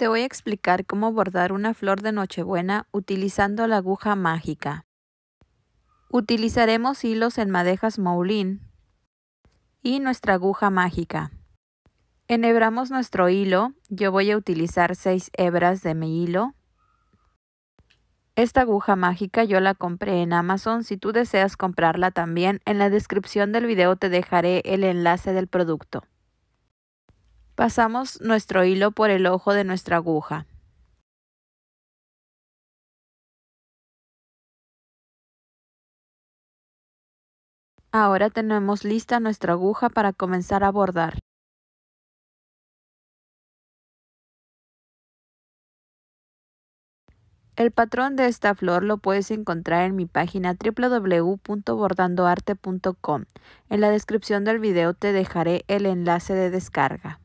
Te voy a explicar cómo bordar una flor de nochebuena utilizando la aguja mágica. Utilizaremos hilos en madejas Moulin y nuestra aguja mágica. Enhebramos nuestro hilo, yo voy a utilizar 6 hebras de mi hilo. Esta aguja mágica yo la compré en Amazon, si tú deseas comprarla también, en la descripción del video te dejaré el enlace del producto. Pasamos nuestro hilo por el ojo de nuestra aguja. Ahora tenemos lista nuestra aguja para comenzar a bordar. El patrón de esta flor lo puedes encontrar en mi página www.bordandoarte.com. En la descripción del video te dejaré el enlace de descarga.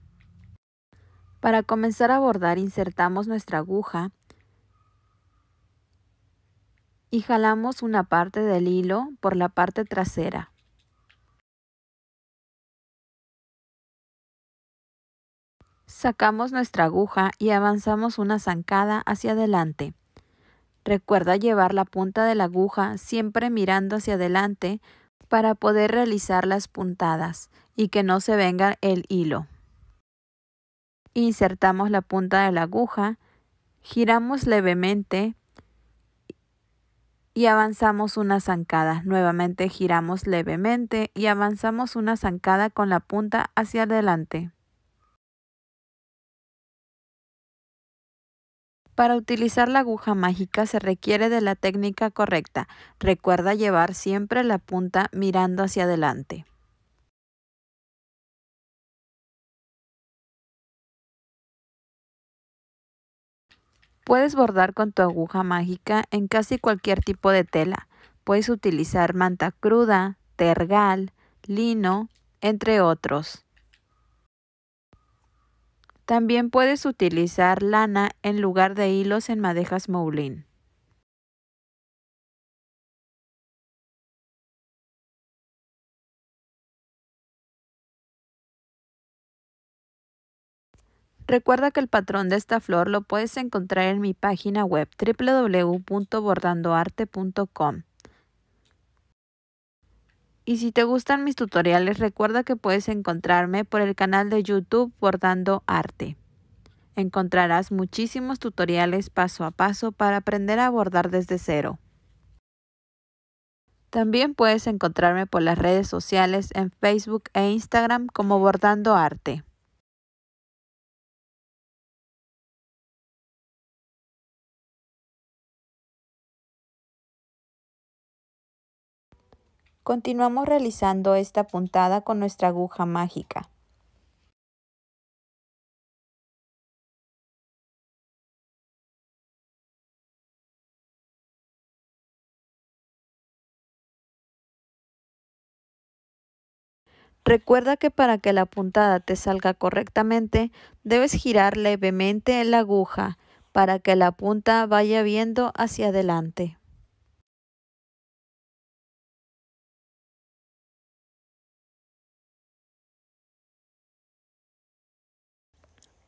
Para comenzar a bordar insertamos nuestra aguja y jalamos una parte del hilo por la parte trasera. Sacamos nuestra aguja y avanzamos una zancada hacia adelante. Recuerda llevar la punta de la aguja siempre mirando hacia adelante para poder realizar las puntadas y que no se venga el hilo. Insertamos la punta de la aguja, giramos levemente y avanzamos una zancada. Nuevamente giramos levemente y avanzamos una zancada con la punta hacia adelante. Para utilizar la aguja mágica se requiere de la técnica correcta. Recuerda llevar siempre la punta mirando hacia adelante. Puedes bordar con tu aguja mágica en casi cualquier tipo de tela. Puedes utilizar manta cruda, tergal, lino, entre otros. También puedes utilizar lana en lugar de hilos en madejas moulin. Recuerda que el patrón de esta flor lo puedes encontrar en mi página web www.bordandoarte.com. Y si te gustan mis tutoriales, recuerda que puedes encontrarme por el canal de YouTube Bordando Arte. Encontrarás muchísimos tutoriales paso a paso para aprender a bordar desde cero. También puedes encontrarme por las redes sociales en Facebook e Instagram como Bordando Arte. Continuamos realizando esta puntada con nuestra aguja mágica. Recuerda que para que la puntada te salga correctamente, debes girar levemente la aguja para que la punta vaya viendo hacia adelante.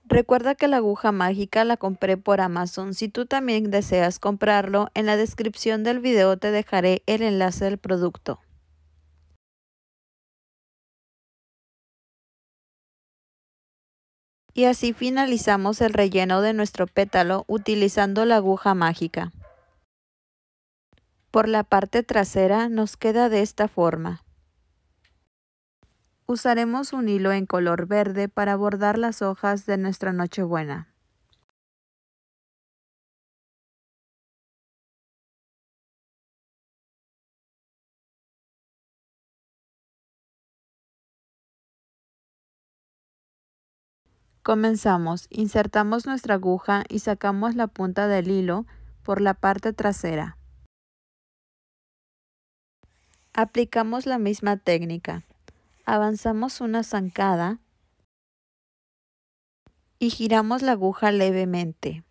Recuerda que la aguja mágica la compré por Amazon. Si tú también deseas comprarlo, en la descripción del video te dejaré el enlace del producto. Y así finalizamos el relleno de nuestro pétalo utilizando la aguja mágica. Por la parte trasera nos queda de esta forma. Usaremos un hilo en color verde para bordar las hojas de nuestra Nochebuena. Comenzamos, insertamos nuestra aguja y sacamos la punta del hilo por la parte trasera. Aplicamos la misma técnica avanzamos una zancada y giramos la aguja levemente.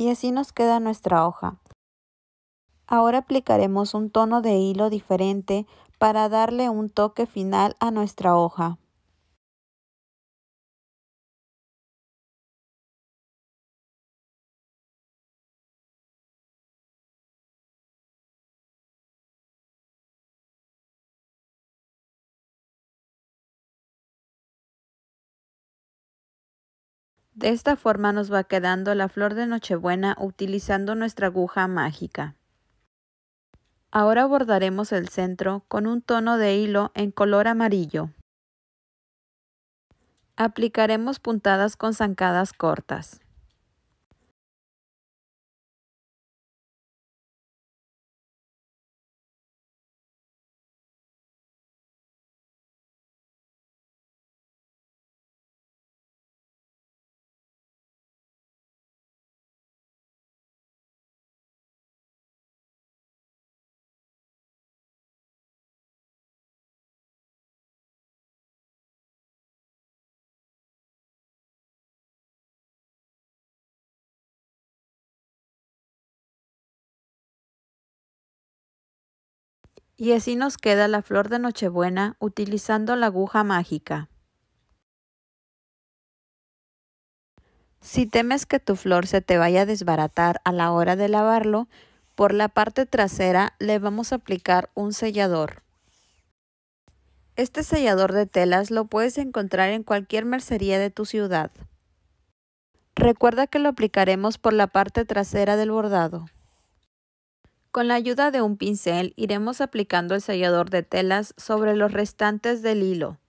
y así nos queda nuestra hoja. Ahora aplicaremos un tono de hilo diferente para darle un toque final a nuestra hoja. De esta forma nos va quedando la flor de Nochebuena utilizando nuestra aguja mágica. Ahora bordaremos el centro con un tono de hilo en color amarillo. Aplicaremos puntadas con zancadas cortas. Y así nos queda la flor de Nochebuena utilizando la aguja mágica. Si temes que tu flor se te vaya a desbaratar a la hora de lavarlo, por la parte trasera le vamos a aplicar un sellador. Este sellador de telas lo puedes encontrar en cualquier mercería de tu ciudad. Recuerda que lo aplicaremos por la parte trasera del bordado. Con la ayuda de un pincel iremos aplicando el sellador de telas sobre los restantes del hilo.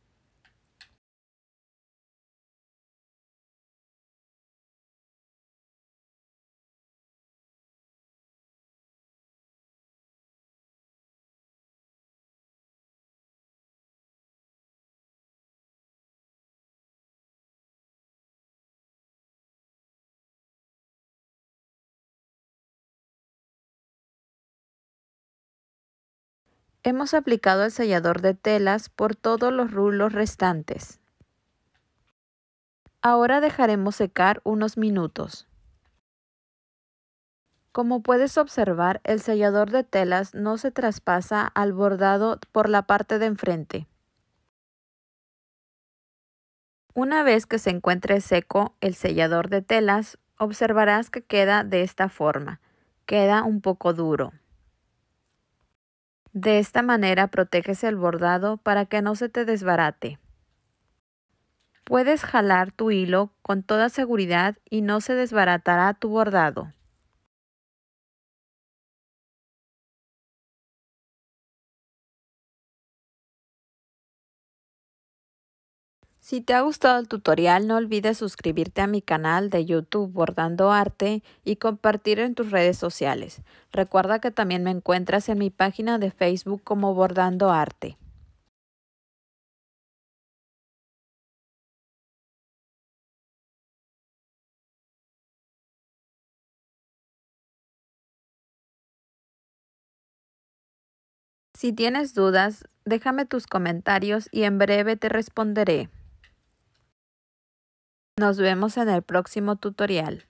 Hemos aplicado el sellador de telas por todos los rulos restantes. Ahora dejaremos secar unos minutos. Como puedes observar, el sellador de telas no se traspasa al bordado por la parte de enfrente. Una vez que se encuentre seco el sellador de telas, observarás que queda de esta forma. Queda un poco duro. De esta manera proteges el bordado para que no se te desbarate. Puedes jalar tu hilo con toda seguridad y no se desbaratará tu bordado. Si te ha gustado el tutorial, no olvides suscribirte a mi canal de YouTube Bordando Arte y compartir en tus redes sociales. Recuerda que también me encuentras en mi página de Facebook como Bordando Arte. Si tienes dudas, déjame tus comentarios y en breve te responderé. Nos vemos en el próximo tutorial.